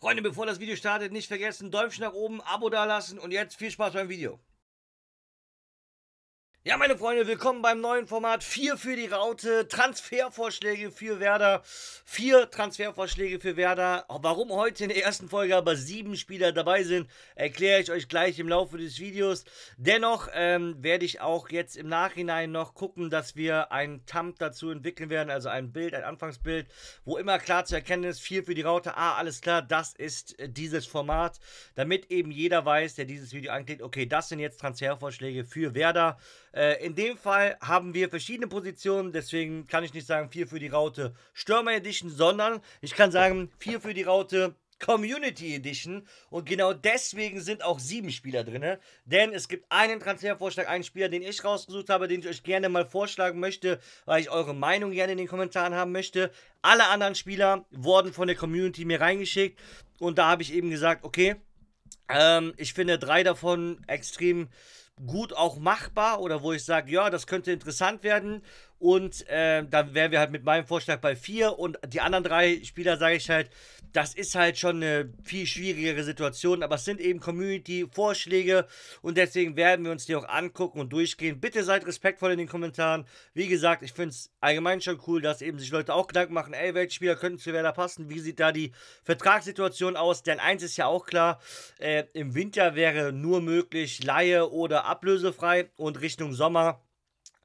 Freunde, bevor das Video startet, nicht vergessen, Däumchen nach oben, Abo dalassen und jetzt viel Spaß beim Video. Ja, meine Freunde, willkommen beim neuen Format. 4 für die Raute, Transfervorschläge für Werder. Vier Transfervorschläge für Werder. Warum heute in der ersten Folge aber sieben Spieler dabei sind, erkläre ich euch gleich im Laufe des Videos. Dennoch ähm, werde ich auch jetzt im Nachhinein noch gucken, dass wir einen Thumb dazu entwickeln werden, also ein Bild, ein Anfangsbild, wo immer klar zu erkennen ist, 4 für die Raute. Ah, alles klar, das ist äh, dieses Format, damit eben jeder weiß, der dieses Video anklickt, okay, das sind jetzt Transfervorschläge für Werder. Äh, in dem Fall haben wir verschiedene Positionen, deswegen kann ich nicht sagen 4 für die Raute Stürmer Edition, sondern ich kann sagen 4 für die Raute Community Edition. Und genau deswegen sind auch sieben Spieler drin. Ne? Denn es gibt einen Transfervorschlag, einen Spieler, den ich rausgesucht habe, den ich euch gerne mal vorschlagen möchte, weil ich eure Meinung gerne in den Kommentaren haben möchte. Alle anderen Spieler wurden von der Community mir reingeschickt. Und da habe ich eben gesagt, okay, ähm, ich finde drei davon extrem gut auch machbar oder wo ich sage, ja, das könnte interessant werden und äh, dann wären wir halt mit meinem Vorschlag bei vier und die anderen drei Spieler, sage ich halt, das ist halt schon eine viel schwierigere Situation, aber es sind eben Community-Vorschläge und deswegen werden wir uns die auch angucken und durchgehen. Bitte seid respektvoll in den Kommentaren. Wie gesagt, ich finde es allgemein schon cool, dass eben sich Leute auch Gedanken machen, ey, welche Spieler könnten zu Werder passen? Wie sieht da die Vertragssituation aus? Denn eins ist ja auch klar, äh, im Winter wäre nur möglich Laie oder ablösefrei und Richtung Sommer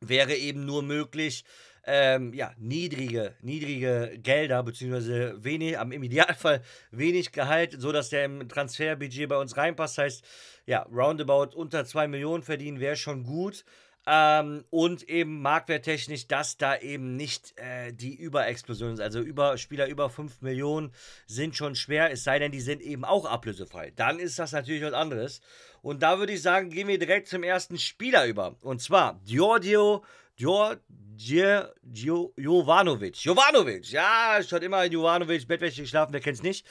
wäre eben nur möglich, ähm, ja, niedrige, niedrige Gelder, beziehungsweise wenig, am Idealfall wenig Gehalt, sodass der im Transferbudget bei uns reinpasst. Heißt, ja, roundabout unter 2 Millionen verdienen wäre schon gut. Ähm, und eben marktwerttechnisch, dass da eben nicht äh, die Überexplosion ist. Also über Spieler über 5 Millionen sind schon schwer, es sei denn, die sind eben auch ablösefrei. Dann ist das natürlich was anderes. Und da würde ich sagen, gehen wir direkt zum ersten Spieler über. Und zwar Giorgio Djor, Djor, Jovanovic. Jovanovic, ja, schon immer in Jovanovic, Bettwäsche geschlafen, wer kennt es nicht.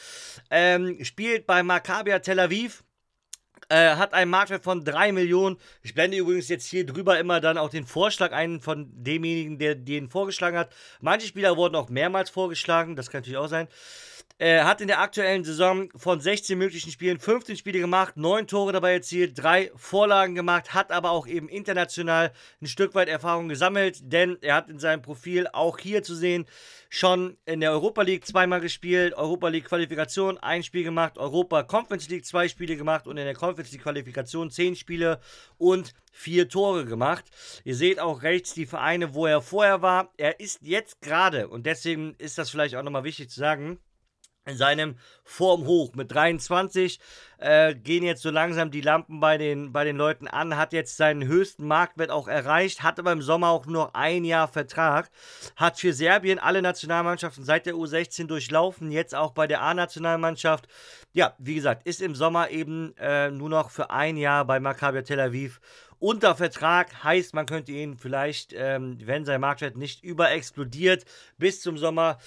Ähm, spielt bei Maccabia Tel Aviv äh, hat einen Marktwert von 3 Millionen. Ich blende übrigens jetzt hier drüber immer dann auch den Vorschlag ein von demjenigen, der den vorgeschlagen hat. Manche Spieler wurden auch mehrmals vorgeschlagen, das kann natürlich auch sein. Äh, hat in der aktuellen Saison von 16 möglichen Spielen 15 Spiele gemacht, 9 Tore dabei erzielt, 3 Vorlagen gemacht, hat aber auch eben international ein Stück weit Erfahrung gesammelt, denn er hat in seinem Profil auch hier zu sehen schon in der Europa League zweimal gespielt, Europa League Qualifikation ein Spiel gemacht, Europa Conference League zwei Spiele gemacht und in der Conference League Qualifikation 10 Spiele und 4 Tore gemacht. Ihr seht auch rechts die Vereine, wo er vorher war. Er ist jetzt gerade, und deswegen ist das vielleicht auch nochmal wichtig zu sagen, in seinem Formhoch mit 23. Äh, gehen jetzt so langsam die Lampen bei den, bei den Leuten an, hat jetzt seinen höchsten Marktwert auch erreicht, Hatte beim Sommer auch nur ein Jahr Vertrag, hat für Serbien alle Nationalmannschaften seit der U16 durchlaufen, jetzt auch bei der A-Nationalmannschaft. Ja, wie gesagt, ist im Sommer eben äh, nur noch für ein Jahr bei Maccabi Tel Aviv unter Vertrag. Heißt, man könnte ihn vielleicht, ähm, wenn sein Marktwert nicht überexplodiert, bis zum Sommer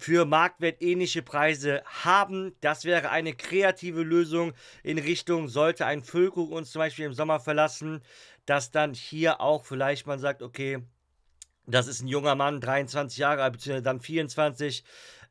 für marktwertähnliche Preise haben. Das wäre eine kreative Lösung in Richtung, sollte ein Füllkrug uns zum Beispiel im Sommer verlassen, dass dann hier auch vielleicht man sagt, okay, das ist ein junger Mann, 23 Jahre alt, beziehungsweise dann 24.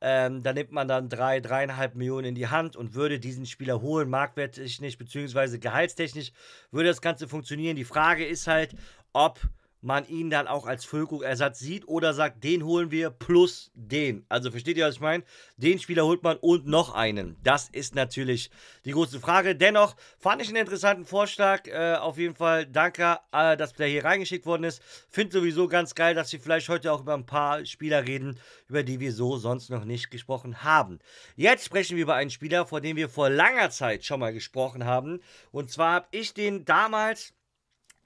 Ähm, da nimmt man dann drei, dreieinhalb Millionen in die Hand und würde diesen Spieler holen, marktwerttechnisch, beziehungsweise gehaltstechnisch würde das Ganze funktionieren. Die Frage ist halt, ob man ihn dann auch als Füllkrug-Ersatz sieht oder sagt, den holen wir plus den. Also versteht ihr, was ich meine? Den Spieler holt man und noch einen. Das ist natürlich die große Frage. Dennoch fand ich einen interessanten Vorschlag. Äh, auf jeden Fall danke, äh, dass der hier reingeschickt worden ist. Finde sowieso ganz geil, dass wir vielleicht heute auch über ein paar Spieler reden, über die wir so sonst noch nicht gesprochen haben. Jetzt sprechen wir über einen Spieler, vor dem wir vor langer Zeit schon mal gesprochen haben. Und zwar habe ich den damals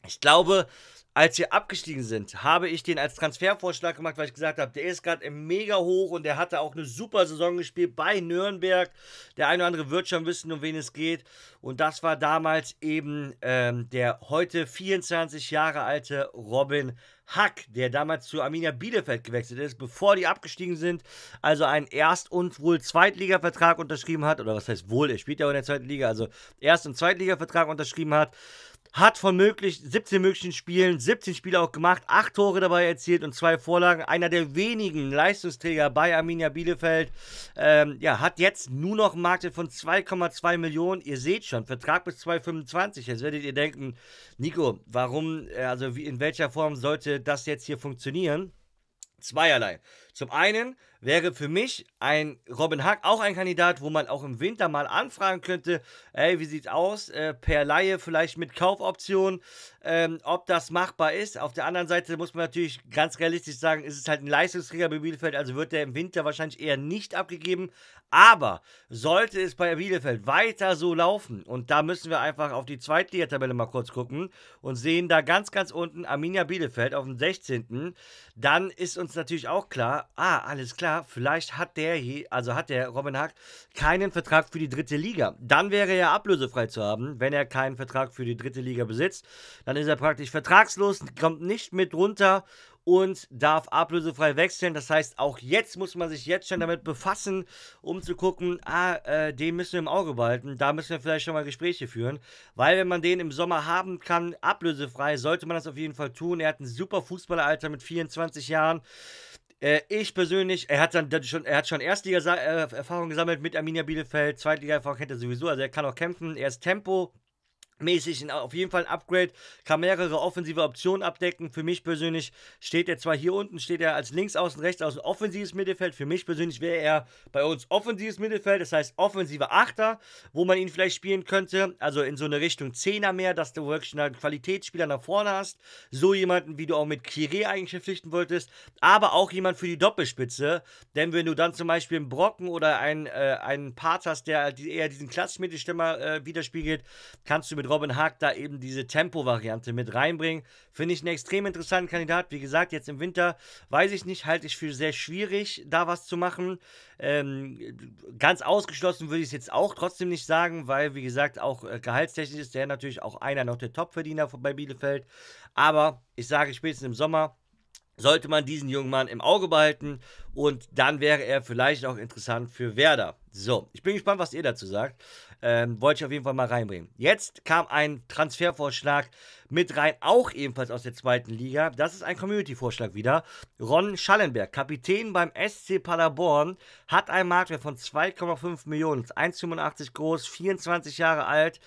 ich glaube, als wir abgestiegen sind, habe ich den als Transfervorschlag gemacht, weil ich gesagt habe, der ist gerade mega hoch und der hatte auch eine super Saison gespielt bei Nürnberg. Der eine oder andere wird schon wissen, um wen es geht. Und das war damals eben ähm, der heute 24 Jahre alte Robin Hack, der damals zu Arminia Bielefeld gewechselt ist, bevor die abgestiegen sind, also einen Erst- und wohl Zweitliga-Vertrag unterschrieben hat, oder was heißt wohl, er spielt ja auch in der zweiten Liga, also Erst- und Zweitliga-Vertrag unterschrieben hat hat von möglich 17 möglichen Spielen 17 Spiele auch gemacht, 8 Tore dabei erzielt und 2 Vorlagen. Einer der wenigen Leistungsträger bei Arminia Bielefeld. Ähm, ja, hat jetzt nur noch einen Markt von 2,2 Millionen. Ihr seht schon, Vertrag bis 2025. Jetzt werdet ihr denken, Nico, warum, äh, also wie, in welcher Form sollte das jetzt hier funktionieren? Zweierlei. Zum einen wäre für mich ein Robin Hack auch ein Kandidat, wo man auch im Winter mal anfragen könnte, ey, wie sieht's aus, äh, per Laie vielleicht mit Kaufoption, ähm, ob das machbar ist. Auf der anderen Seite muss man natürlich ganz realistisch sagen, ist es halt ein Leistungsträger bei Bielefeld, also wird der im Winter wahrscheinlich eher nicht abgegeben. Aber sollte es bei Bielefeld weiter so laufen, und da müssen wir einfach auf die Zweitliga-Tabelle mal kurz gucken und sehen da ganz, ganz unten Arminia Bielefeld auf dem 16., dann ist uns natürlich auch klar, ah, alles klar, vielleicht hat der, hier, also hat der Robin Hack keinen Vertrag für die dritte Liga. Dann wäre er ablösefrei zu haben, wenn er keinen Vertrag für die dritte Liga besitzt. Dann ist er praktisch vertragslos, kommt nicht mit runter und darf ablösefrei wechseln. Das heißt, auch jetzt muss man sich jetzt schon damit befassen, um zu gucken, ah, äh, den müssen wir im Auge behalten, da müssen wir vielleicht schon mal Gespräche führen, weil wenn man den im Sommer haben kann, ablösefrei, sollte man das auf jeden Fall tun. Er hat ein super Fußballeralter mit 24 Jahren. Äh, ich persönlich, er hat dann schon, er hat schon Erstliga-Erfahrung äh, gesammelt mit Arminia Bielefeld, Zweitliga-Erfahrung kennt er sowieso, also er kann auch kämpfen, er ist Tempo, mäßig auf jeden Fall ein Upgrade, kann mehrere offensive Optionen abdecken. Für mich persönlich steht er zwar hier unten, steht er als Linksaußen, Rechtsaußen offensives Mittelfeld. Für mich persönlich wäre er bei uns offensives Mittelfeld, das heißt offensiver Achter, wo man ihn vielleicht spielen könnte, also in so eine Richtung Zehner mehr, dass du wirklich einen Qualitätsspieler nach vorne hast. So jemanden, wie du auch mit Kire eigentlich verpflichten wolltest, aber auch jemand für die Doppelspitze, denn wenn du dann zum Beispiel einen Brocken oder einen, äh, einen Part hast, der halt eher diesen klassischen Mittelstimmer äh, widerspiegelt, kannst du mit Robin Haag da eben diese Tempo-Variante mit reinbringen. Finde ich einen extrem interessanten Kandidat. Wie gesagt, jetzt im Winter weiß ich nicht, halte ich für sehr schwierig, da was zu machen. Ähm, ganz ausgeschlossen würde ich es jetzt auch trotzdem nicht sagen, weil, wie gesagt, auch äh, gehaltstechnisch ist der natürlich auch einer noch der Top-Verdiener bei Bielefeld. Aber ich sage spätestens im Sommer, sollte man diesen jungen Mann im Auge behalten und dann wäre er vielleicht auch interessant für Werder. So, ich bin gespannt, was ihr dazu sagt. Ähm, wollte ich auf jeden Fall mal reinbringen. Jetzt kam ein Transfervorschlag mit rein, auch ebenfalls aus der zweiten Liga. Das ist ein Community-Vorschlag wieder. Ron Schallenberg, Kapitän beim SC Paderborn, hat einen Marktwert von 2,5 Millionen, 1,85 groß, 24 Jahre alt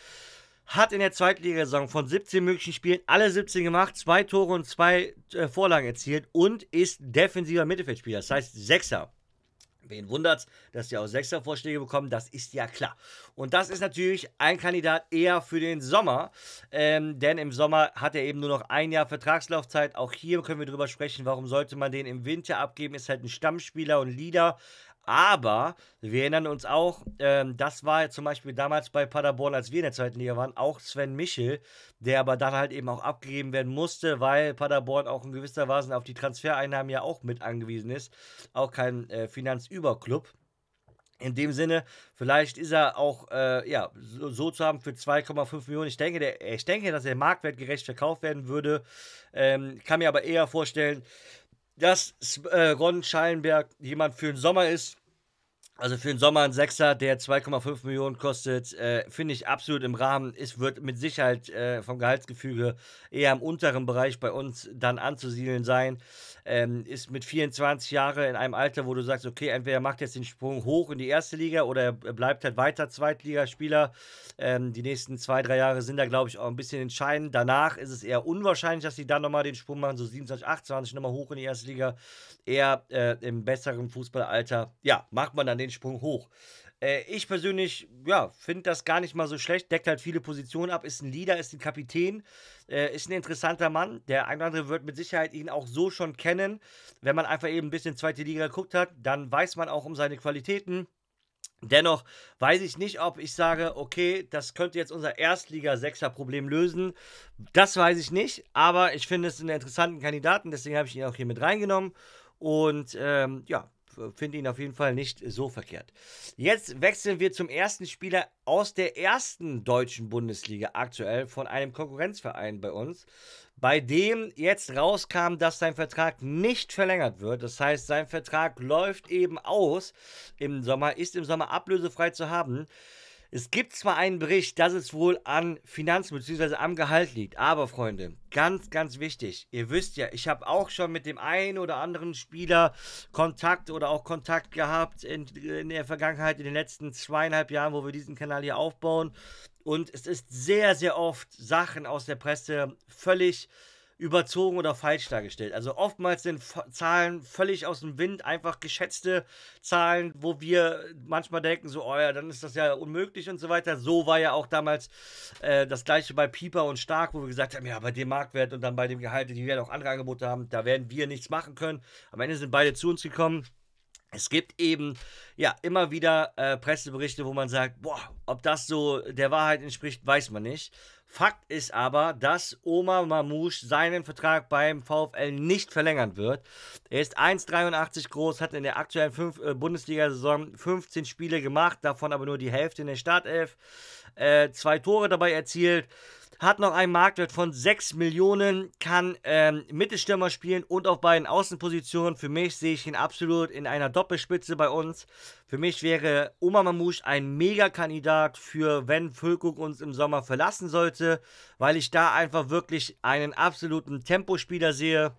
hat in der Liga-Saison von 17 möglichen Spielen alle 17 gemacht, zwei Tore und zwei äh, Vorlagen erzielt und ist defensiver Mittelfeldspieler, das heißt Sechser. Wen wundert's, dass die auch Vorschläge bekommen? Das ist ja klar. Und das ist natürlich ein Kandidat eher für den Sommer, ähm, denn im Sommer hat er eben nur noch ein Jahr Vertragslaufzeit. Auch hier können wir drüber sprechen, warum sollte man den im Winter abgeben? Ist halt ein Stammspieler und Leader, aber wir erinnern uns auch, ähm, das war zum Beispiel damals bei Paderborn, als wir in der zweiten Liga waren, auch Sven Michel, der aber dann halt eben auch abgegeben werden musste, weil Paderborn auch in gewisser Weise auf die Transfereinnahmen ja auch mit angewiesen ist. Auch kein äh, Finanzüberclub. In dem Sinne, vielleicht ist er auch äh, ja, so, so, zu haben für 2,5 Millionen. Ich denke, der, ich denke, dass er marktwertgerecht verkauft werden würde. Ähm, kann mir aber eher vorstellen, dass äh, Ron Schallenberg jemand für den Sommer ist, also für den Sommer ein Sechser, der 2,5 Millionen kostet, äh, finde ich absolut im Rahmen. Es wird mit Sicherheit äh, vom Gehaltsgefüge eher im unteren Bereich bei uns dann anzusiedeln sein. Ähm, ist mit 24 Jahren in einem Alter, wo du sagst, okay, entweder macht jetzt den Sprung hoch in die erste Liga oder er bleibt halt weiter Zweitligaspieler. Ähm, die nächsten zwei, drei Jahre sind da, glaube ich, auch ein bisschen entscheidend. Danach ist es eher unwahrscheinlich, dass sie dann nochmal den Sprung machen, so 27, 28 nochmal hoch in die erste Liga. Eher äh, im besseren Fußballalter. Ja, macht man dann den den Sprung hoch. Äh, ich persönlich, ja, finde das gar nicht mal so schlecht. Deckt halt viele Positionen ab, ist ein Leader, ist ein Kapitän, äh, ist ein interessanter Mann. Der ein oder andere wird mit Sicherheit ihn auch so schon kennen. Wenn man einfach eben ein bisschen zweite Liga geguckt hat, dann weiß man auch um seine Qualitäten. Dennoch weiß ich nicht, ob ich sage, okay, das könnte jetzt unser Erstliga-Sechser-Problem lösen. Das weiß ich nicht, aber ich finde es einen interessanten Kandidaten, deswegen habe ich ihn auch hier mit reingenommen. Und ähm, ja, finde ihn auf jeden Fall nicht so verkehrt. Jetzt wechseln wir zum ersten Spieler aus der ersten deutschen Bundesliga aktuell von einem Konkurrenzverein bei uns, bei dem jetzt rauskam, dass sein Vertrag nicht verlängert wird. Das heißt, sein Vertrag läuft eben aus im Sommer, ist im Sommer ablösefrei zu haben. Es gibt zwar einen Bericht, dass es wohl an Finanzen bzw. am Gehalt liegt, aber Freunde, ganz, ganz wichtig, ihr wisst ja, ich habe auch schon mit dem einen oder anderen Spieler Kontakt oder auch Kontakt gehabt in, in der Vergangenheit, in den letzten zweieinhalb Jahren, wo wir diesen Kanal hier aufbauen. Und es ist sehr, sehr oft Sachen aus der Presse völlig überzogen oder falsch dargestellt. Also oftmals sind F Zahlen völlig aus dem Wind, einfach geschätzte Zahlen, wo wir manchmal denken, so, oh ja, dann ist das ja unmöglich und so weiter. So war ja auch damals äh, das gleiche bei Pieper und Stark, wo wir gesagt haben, ja, bei dem Marktwert und dann bei dem Gehalt, die werden auch andere Angebote haben, da werden wir nichts machen können. Am Ende sind beide zu uns gekommen. Es gibt eben ja immer wieder äh, Presseberichte, wo man sagt, boah, ob das so der Wahrheit entspricht, weiß man nicht. Fakt ist aber, dass Omar Mamouche seinen Vertrag beim VfL nicht verlängern wird. Er ist 1,83 groß, hat in der aktuellen äh, Bundesliga-Saison 15 Spiele gemacht, davon aber nur die Hälfte in der Startelf, äh, zwei Tore dabei erzielt hat noch einen Marktwert von 6 Millionen, kann ähm, Mittelstürmer spielen und auf beiden Außenpositionen. Für mich sehe ich ihn absolut in einer Doppelspitze bei uns. Für mich wäre Oma Mamouche ein Megakandidat für, wenn Füllkrug uns im Sommer verlassen sollte, weil ich da einfach wirklich einen absoluten Tempospieler sehe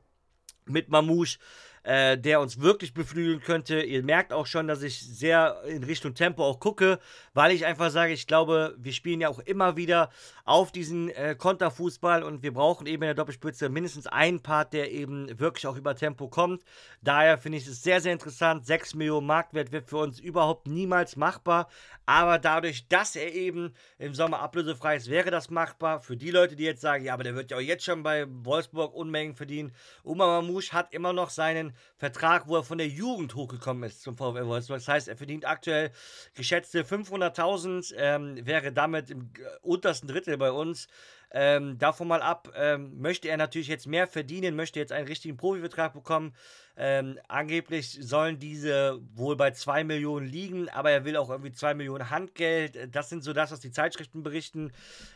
mit Mamouche äh, der uns wirklich beflügeln könnte. Ihr merkt auch schon, dass ich sehr in Richtung Tempo auch gucke, weil ich einfach sage, ich glaube, wir spielen ja auch immer wieder auf diesen äh, Konterfußball und wir brauchen eben in der Doppelspitze mindestens einen Part, der eben wirklich auch über Tempo kommt. Daher finde ich es sehr, sehr interessant. 6 Millionen Marktwert wird für uns überhaupt niemals machbar, aber dadurch, dass er eben im Sommer ablösefrei ist, wäre das machbar. Für die Leute, die jetzt sagen, ja, aber der wird ja auch jetzt schon bei Wolfsburg Unmengen verdienen. Oma Mamouche hat immer noch seinen Vertrag, wo er von der Jugend hochgekommen ist zum VfL Wolfsburg. Das heißt, er verdient aktuell geschätzte 500.000, ähm, wäre damit im äh, untersten Drittel bei uns. Ähm, davon mal ab, ähm, möchte er natürlich jetzt mehr verdienen, möchte jetzt einen richtigen Profivertrag bekommen. Ähm, angeblich sollen diese wohl bei 2 Millionen liegen, aber er will auch irgendwie 2 Millionen Handgeld. Das sind so das, was die Zeitschriften berichten.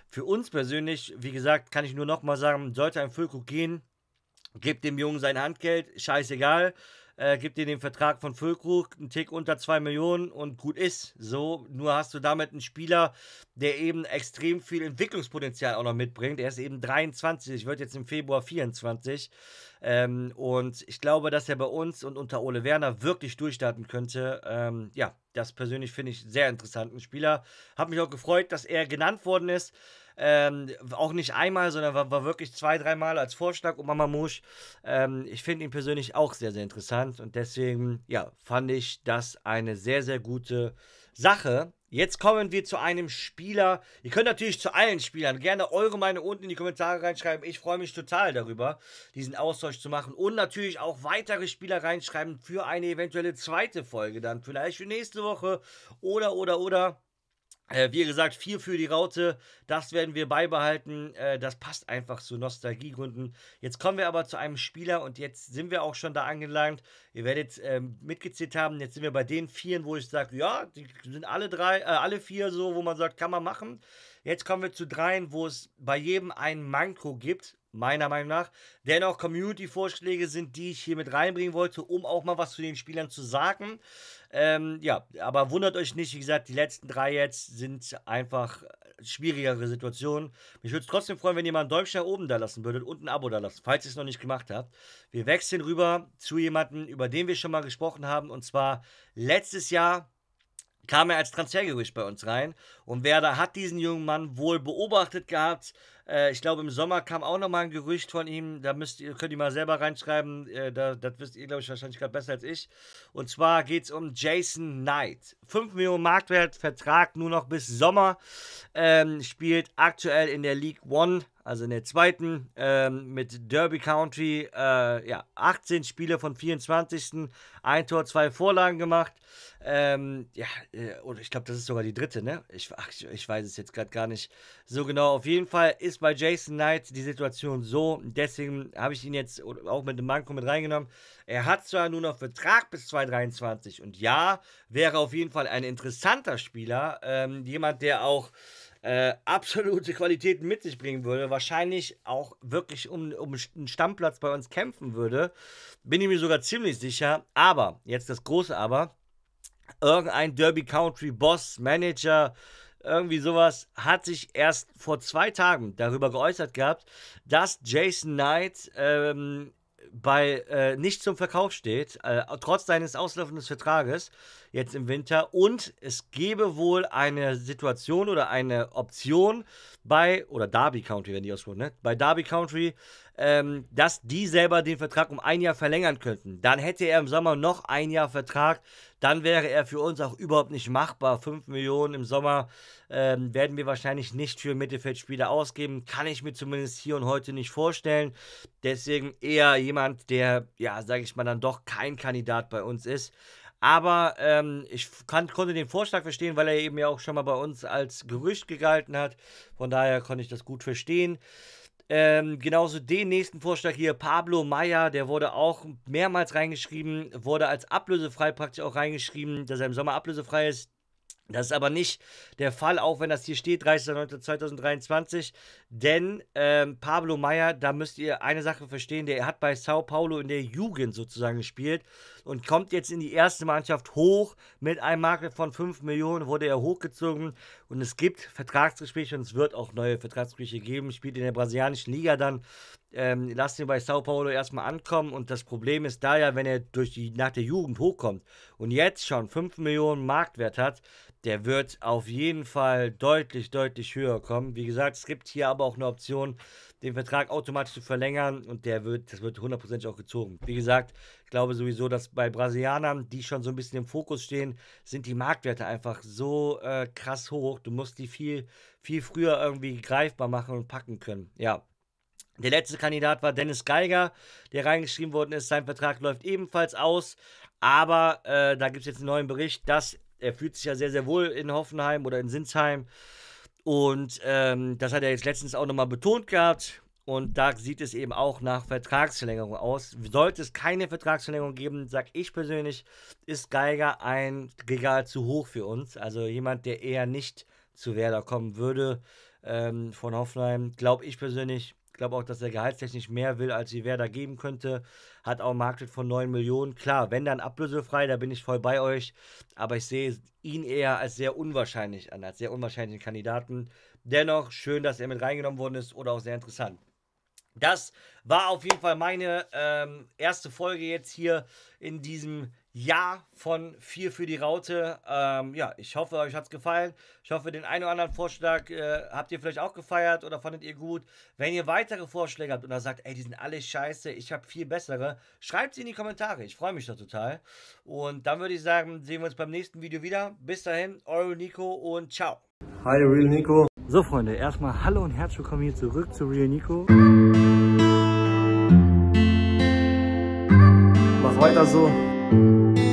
Für uns persönlich, wie gesagt, kann ich nur nochmal sagen, sollte ein Füllkrug gehen, Gebt dem Jungen sein Handgeld, scheißegal. Äh, gib dir den Vertrag von Füllkrug, einen Tick unter 2 Millionen und gut ist. So, nur hast du damit einen Spieler, der eben extrem viel Entwicklungspotenzial auch noch mitbringt. Er ist eben 23, ich wird jetzt im Februar 24. Ähm, und ich glaube, dass er bei uns und unter Ole Werner wirklich durchstarten könnte. Ähm, ja, das persönlich finde ich sehr interessanten Spieler. Hab mich auch gefreut, dass er genannt worden ist. Ähm, auch nicht einmal, sondern war, war wirklich zwei, dreimal als Vorschlag um Mamamouche. Ähm, ich finde ihn persönlich auch sehr, sehr interessant und deswegen, ja, fand ich das eine sehr, sehr gute Sache. Jetzt kommen wir zu einem Spieler. Ihr könnt natürlich zu allen Spielern gerne eure Meinung unten in die Kommentare reinschreiben. Ich freue mich total darüber, diesen Austausch zu machen. Und natürlich auch weitere Spieler reinschreiben für eine eventuelle zweite Folge dann. Vielleicht für nächste Woche oder, oder, oder. Äh, wie gesagt, vier für die Raute. Das werden wir beibehalten. Äh, das passt einfach zu Nostalgiegründen. Jetzt kommen wir aber zu einem Spieler und jetzt sind wir auch schon da angelangt. Ihr werdet ähm, mitgezählt haben. Jetzt sind wir bei den Vieren, wo ich sage, ja, die sind alle drei, äh, alle vier so, wo man sagt, kann man machen. Jetzt kommen wir zu dreien, wo es bei jedem ein Manko gibt meiner Meinung nach. Dennoch, Community-Vorschläge sind, die ich hier mit reinbringen wollte, um auch mal was zu den Spielern zu sagen. Ähm, ja, aber wundert euch nicht, wie gesagt, die letzten drei jetzt sind einfach schwierigere Situationen. Mich würde es trotzdem freuen, wenn ihr mal ein Däumchen nach oben da lassen würdet und ein Abo da lassen, falls ihr es noch nicht gemacht habt. Wir wechseln rüber zu jemandem, über den wir schon mal gesprochen haben, und zwar letztes Jahr kam er als Transfergerücht bei uns rein und Werder hat diesen jungen Mann wohl beobachtet gehabt, äh, ich glaube, im Sommer kam auch nochmal ein Gerücht von ihm. Da müsst ihr, könnt ihr mal selber reinschreiben. Äh, da, das wisst ihr, glaube ich, wahrscheinlich gerade besser als ich. Und zwar geht es um Jason Knight. 5 Millionen Marktwert, Vertrag nur noch bis Sommer. Ähm, spielt aktuell in der League One also in der zweiten, ähm, mit Derby County, äh, ja, 18 Spiele von 24. Ein Tor, zwei Vorlagen gemacht. Ähm, ja, oder äh, ich glaube, das ist sogar die dritte, ne? Ich, ach, ich weiß es jetzt gerade gar nicht so genau. Auf jeden Fall ist ist bei Jason Knight die Situation so, deswegen habe ich ihn jetzt auch mit dem Manko mit reingenommen. Er hat zwar nur noch Vertrag bis 2023 und ja, wäre auf jeden Fall ein interessanter Spieler, ähm, jemand, der auch äh, absolute Qualitäten mit sich bringen würde, wahrscheinlich auch wirklich um, um einen Stammplatz bei uns kämpfen würde, bin ich mir sogar ziemlich sicher. Aber, jetzt das große Aber, irgendein Derby Country Boss, Manager, irgendwie sowas, hat sich erst vor zwei Tagen darüber geäußert gehabt, dass Jason Knight ähm, bei äh, nicht zum Verkauf steht, äh, trotz seines auslaufenden Vertrages jetzt im Winter. Und es gäbe wohl eine Situation oder eine Option bei, oder Derby Country, wenn die ausruhen, ne? Bei Derby Country, ähm, dass die selber den Vertrag um ein Jahr verlängern könnten. Dann hätte er im Sommer noch ein Jahr Vertrag. Dann wäre er für uns auch überhaupt nicht machbar. 5 Millionen im Sommer ähm, werden wir wahrscheinlich nicht für Mittelfeldspieler ausgeben. Kann ich mir zumindest hier und heute nicht vorstellen. Deswegen eher jemand, der, ja, sage ich mal, dann doch kein Kandidat bei uns ist. Aber ähm, ich kann, konnte den Vorschlag verstehen, weil er eben ja auch schon mal bei uns als Gerücht gehalten hat. Von daher konnte ich das gut verstehen. Ähm, genauso den nächsten Vorschlag hier, Pablo Maya, der wurde auch mehrmals reingeschrieben, wurde als ablösefrei praktisch auch reingeschrieben, dass er im Sommer ablösefrei ist. Das ist aber nicht der Fall, auch wenn das hier steht, 30.09.2023. Denn ähm, Pablo Meyer, da müsst ihr eine Sache verstehen, der hat bei Sao Paulo in der Jugend sozusagen gespielt und kommt jetzt in die erste Mannschaft hoch. Mit einem Marke von 5 Millionen wurde er hochgezogen und es gibt Vertragsgespräche und es wird auch neue Vertragsgespräche geben. Spielt in der brasilianischen Liga dann. Ähm, lasst ihn bei Sao Paulo erstmal ankommen. Und das Problem ist da ja, wenn er durch die, nach der Jugend hochkommt und jetzt schon 5 Millionen Marktwert hat, der wird auf jeden Fall deutlich, deutlich höher kommen. Wie gesagt, es gibt hier aber auch eine Option, den Vertrag automatisch zu verlängern und der wird, das wird hundertprozentig auch gezogen. Wie gesagt, ich glaube sowieso, dass bei Brasilianern, die schon so ein bisschen im Fokus stehen, sind die Marktwerte einfach so äh, krass hoch. Du musst die viel, viel früher irgendwie greifbar machen und packen können. Ja, der letzte Kandidat war Dennis Geiger, der reingeschrieben worden ist. Sein Vertrag läuft ebenfalls aus. Aber äh, da gibt es jetzt einen neuen Bericht, dass er fühlt sich ja sehr, sehr wohl in Hoffenheim oder in Sinsheim. Und ähm, das hat er jetzt letztens auch nochmal betont gehabt. Und da sieht es eben auch nach Vertragsverlängerung aus. Sollte es keine Vertragsverlängerung geben, sage ich persönlich, ist Geiger ein Regal zu hoch für uns. Also jemand, der eher nicht zu Werder kommen würde ähm, von Hoffenheim, glaube ich persönlich glaube auch, dass er gehaltstechnisch mehr will, als sie Werder geben könnte. Hat auch einen Marktwert von 9 Millionen. Klar, wenn dann ablösefrei, da bin ich voll bei euch. Aber ich sehe ihn eher als sehr unwahrscheinlich an, als sehr unwahrscheinlichen Kandidaten. Dennoch schön, dass er mit reingenommen worden ist oder auch sehr interessant. Das war auf jeden Fall meine ähm, erste Folge jetzt hier in diesem ja von 4 für die Raute. Ähm, ja, ich hoffe, euch hat es gefallen. Ich hoffe, den einen oder anderen Vorschlag äh, habt ihr vielleicht auch gefeiert oder fandet ihr gut. Wenn ihr weitere Vorschläge habt und da sagt, ey, die sind alle scheiße, ich habe viel bessere, schreibt sie in die Kommentare. Ich freue mich da total. Und dann würde ich sagen, sehen wir uns beim nächsten Video wieder. Bis dahin, euer Nico und ciao. Hi, Real Nico. So, Freunde, erstmal hallo und herzlich willkommen hier zurück zu Real Nico. Mach weiter so. thank you